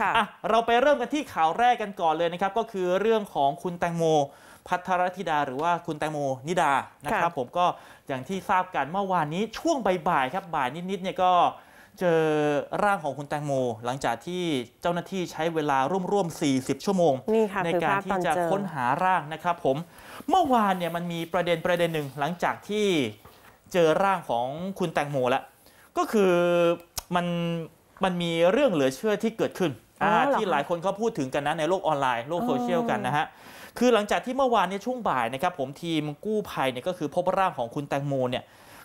ค่ะเราไปเริ่มกันที่ข่าวแรกกันก่อนเลยนะครับ ก็คือเรื่องของคุณแตงโมพัทรธิดาหรือว่าคุณแตงโมนิดานะครับ ผมก็อย่างที่ทราบกันเมื่อวานนี้ช่วงบ่ายๆครับ บ่ายนิดๆเนี่ยก็เจอร่างของคุณแตงโมหลังจากที่เจ้าหน้าที่ใช้เวลาร่วมๆ40 ชั่วโมง ในการที่จะค้นหาร่างนะครับผม เมื่อวานเนี่ยมันมีประเด็นประเด็นหนึ่งหลังจากที่เจอร่างของคุณแตงโมแล้วก็คือมันมันมีเรื่องเหลือเชื่อที่เกิดขึ้นที่หลายคนเขาพูดถึงกันนะ ในโลกออนไลน์โลกโซเชียลกันนะฮะ คือหลังจากที่เมื่อวานเนี่ยช่วงบ่ายนะครับผมทีมกู้ภัยเนี่ยก็คือพบร่างของคุณแตงโมเนี่ย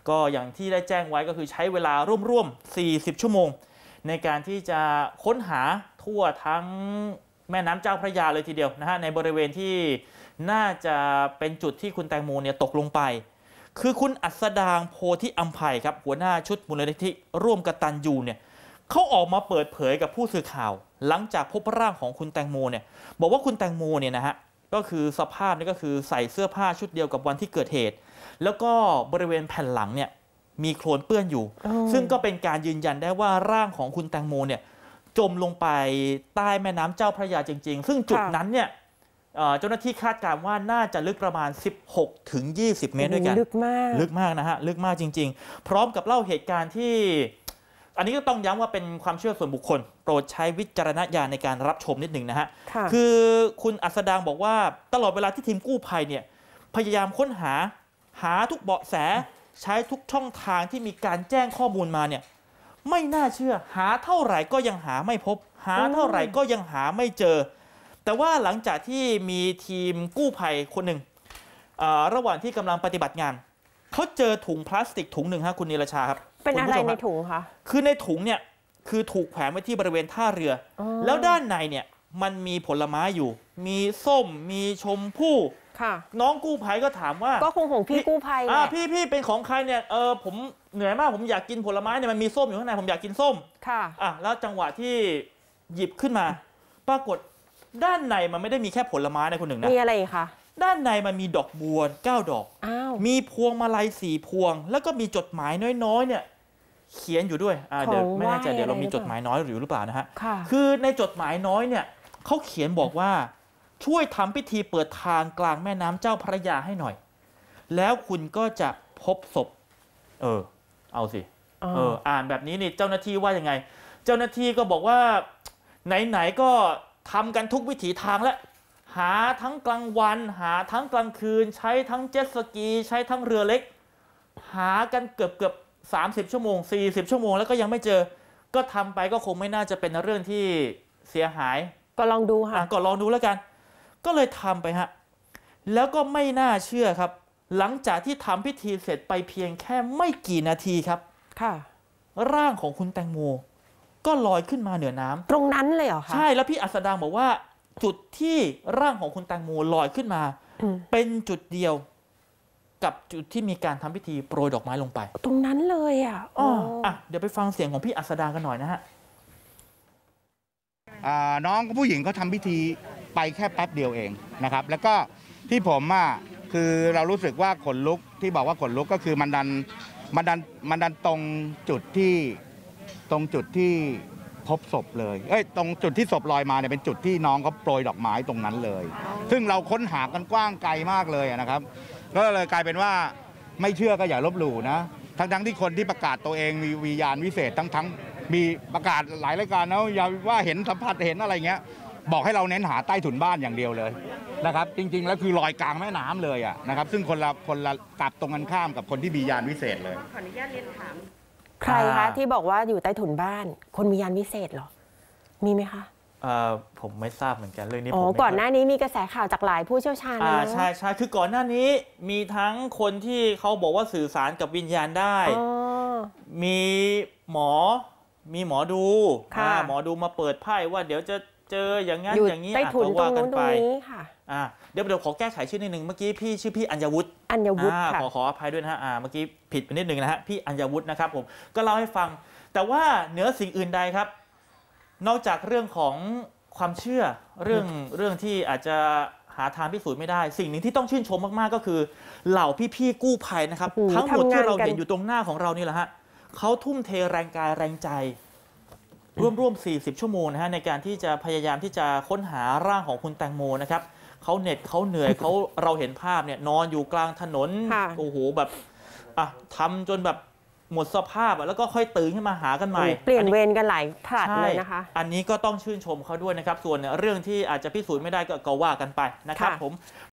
ก็อย่างที่ได้แจ้งไว้ก็คือใช้เวลาร่วมๆ40 ชั่วโมง ในการที่จะค้นหาทั่วทั้งแม่น้ำเจ้าพระยาเลยทีเดียวนะฮะ ในบริเวณที่น่าจะเป็นจุดที่คุณแตงโมเนี่ยตกลงไป คือคุณอัศดางโพธิอัมภัยครับหัวหน้าชุดมูลนิธิร่วมกตันยูเนี่ยเขาออกมาเปิดเผยกับผู้สื่อข่าว หลังจากพบร่างของคุณแตงโมเนี่ยบอกว่าคุณแตงโมเนี่ยนะฮะก็คือสภาพนี่ก็คือใส่เสื้อผ้าชุดเดียวกับวันที่เกิดเหตุ แล้วก็บริเวณแผ่นหลังเนี่ยมีโคลนเปื้อนอยู่ ซึ่งก็เป็นการยืนยันได้ว่าร่างของคุณแตงโมเนี่ยจมลงไปใต้แม่น้ำเจ้าพระยาจริง ๆ ซึ่งจุดนั้นเนี่ยเจ้าหน้าที่คาดการณ์ว่าน่าจะลึกประมาณ 16ถึง20 เมตรด้วยกันลึกมากลึกมากนะฮะลึกมากจริง ๆ พร้อมกับเล่าเหตุการณ์ที่อันนี้ก็ต้องย้ำว่าเป็นความเชื่อส่วนบุคคลโปรดใช้วิจารณญาณในการรับชมนิดหนึ่งนะฮะคือคุณอัสดางบอกว่าตลอดเวลาที่ทีมกู้ภัยเนี่ยพยายามค้นหา หาทุกเบาะแสใช้ทุกช่องทางที่มีการแจ้งข้อมูลมาเนี่ยไม่น่าเชื่อ หาเท่าไหร่ก็ยังหาไม่พบ หาเท่าไหร่ก็ยังหาไม่เจอ แต่ว่าหลังจากที่มีทีมกู้ภัยคนหนึ่งระหว่างที่กำลังปฏิบัติงานเขาเจอถุงพลาสติกถุงหนึ่งฮะคุณนิรชาครับเป็นอะไรในถุงคะ คือในถุงเนี่ยคือถูกแขวนไว้ที่บริเวณท่าเรืออแล้วด้านในเนี่ยมันมีผลไม้อยู่ มีส้มมีชมพู่ ค่ะ น้องกู้ภัยก็ถามว่า ก็คงของพี่กู้ภัยอ่าพี่พี่เป็นของใครเนี่ย เออผมเหนื่อยมากผมอยากกินผลไม้เนี่ยมันมีส้มอยู่ข้างในผมอยากกินส้ม ค่ะ อ่ะแล้วจังหวะที่หยิบขึ้นมา ปรากฏด้านในมันไม่ได้มีแค่ผลไม้นะคนหนึ่งนะ มีอะไรคะ ด้านในมันมีดอกบัวเก้าดอก มีพวงมาลัยสี่พวง แล้วก็มีจดหมายน้อยๆเนี่ยเขียนอยู่ด้วยเดี๋ยวไม่แน่ใจเดี๋ยวเรามีจดหมายน้อยอยู่หรือเปล่านะฮะคือในจดหมายน้อยเนี่ยเขาเขียนบอกว่าช่วยทำพิธีเปิดทางกลางแม่น้ำเจ้าพระยาให้หน่อย แล้วคุณก็จะพบศพเออเอาสิเออ อ่านแบบนี้นี่เจ้าหน้าที่ว่ายังไง เจ้าหน้าที่ก็บอกว่า ไหนๆก็ทำกันทุกวิถีทางแล้วหาทั้งกลางวัน หาทั้งกลางคืนใช้ทั้งเจ็ตสกีใช้ทั้งเรือเล็ก หากันเกือบเกือบ30ชั่วโมง40 ชั่วโมงแล้วก็ยังไม่เจอ ก็ทำไปก็คงไม่น่าจะเป็นเรื่องที่เสียหาย ก็ลองดูค่ะ ก็ลองดูแล้วกัน ก็เลยทำไปฮะแล้วก็ไม่น่าเชื่อครับ หลังจากที่ทำพิธีเสร็จไปเพียงแค่ไม่กี่นาทีครับค่ะร่างของคุณแตงโมก็ลอยขึ้นมาเหนือน้ำ ตรงนั้นเลยเหรอคะใช่ แล้วพี่อัศดางบอกว่า จุดที่ร่างของคุณแตงโมลอยขึ้นมา เป็นจุดเดียวกับจุดที่มีการทำพิธีโปรยดอกไม้ลงไป ตรงนั้นเลยอ่ะอ๋ออ่ะเดี๋ยวไปฟังเสียงของพี่อัศดากันหน่อยนะฮะน้องผู้หญิงเขาทาพิธีไปแค่แป๊บเดียวเองนะครับ แล้วก็ที่ผมอ่ะคือเรารู้สึกว่าขนลุกที่บอกว่าขนลุกก็คือมันดันมันดันมันดันตรงจุดที่ตรงจุดที่พบศพเลยเอ้ยตรงจุดที่ศพลอยมาเนี่ยเป็นจุดที่น้องเขาโปรยดอกไม้ตรงนั้นเลยซึ่งเราค้นหากันกว้างไกลมากเลยนะครับ ก็เลยกลายเป็นว่าไม่เชื่อก็อย่าลบหลู่นะทั้งทั้งที่คนที่ประกาศตัวเองมีวิญญาณวิเศษทั้งทั้งมีประกาศหลายรายการนะอย่าว่าเห็นสัมผัสเห็นอะไรเงี้ย บอกให้เราเน้นหาใต้ถุนบ้านอย่างเดียวเลยนะครับ จริงๆแล้วคือลอยกลางแม่น้ำเลยอ่ะนะครับ ซึ่งคนละคนละกลับตรงกันข้ามกับคนที่มียานวิเศษเลยขออนุญาตเรียนถามใครคะที่บอกว่าอยู่ใต้ถุนบ้าน คนมียานวิเศษเหรอ มีไหมคะผมไม่ทราบเหมือนกันเรื่องนี้ผมก่อนหน้านี้มีกระแสข่าวจากหลายผู้เชี่ยวชาญนะใช่ใช่คือก่อนหน้านี้มีทั้งคนที่เขาบอกว่าสื่อสารกับวิญญาณได้ มีหมอ มีหมอดูหมอดูมาเปิดไพ่ว่าเดี๋ยวจะเจออย่างนั้นอย่างนี้อาจจะว่ากันไป่เดี๋ยวเดี๋ยวขอแก้ไขชื่อนิดนึงเมื่อกี้พี่ชื่อพี่อัญญวุฒิอัญญวุฒิขอขออภัยด้วยนะฮะเมื่อกี้ผิดไปนิดนึงนะฮะพี่อัญญวุฒินะครับผม ก็เล่าให้ฟังแต่ว่าเหนือสิ่งอื่นใดครับนอกจากเรื่องของความเชื่อเรื่องเรื่องที่อาจจะหาทางพิสูจน์ไม่ได้ สิ่งหนึ่งที่ต้องชื่นชมมาก ๆ ก็คือ เหล่าพี่ๆกู้ภัยนะครับ ทั้งหมดที่เราเห็นอยู่ตรงหน้าของเรานี่แหละฮะเขาทุ่มเทแรงกายแรงใจร่วมร่วม40 ชั่วโมงนะฮะในการที่จะพยายามที่จะค้นหาร่างของคุณแตงโมนะครับเขาเหน็ดเขาเหนื่อยเขาเราเห็นภาพเนี่ย นอนอยู่กลางถนนโอ้โหแบบอ่ะทำจนแบบหมดสภาพแล้วก็ค่อยตื่นขึ้นมาหากันใหม่ เปลี่ยนเวรกันหลายผลัดเลยนะคะ อันนี้ก็ต้องชื่นชมเขาด้วยนะครับ ส่วนเรื่องที่อาจจะพิสูจน์ไม่ได้ก็ว่ากันไปนะครับผม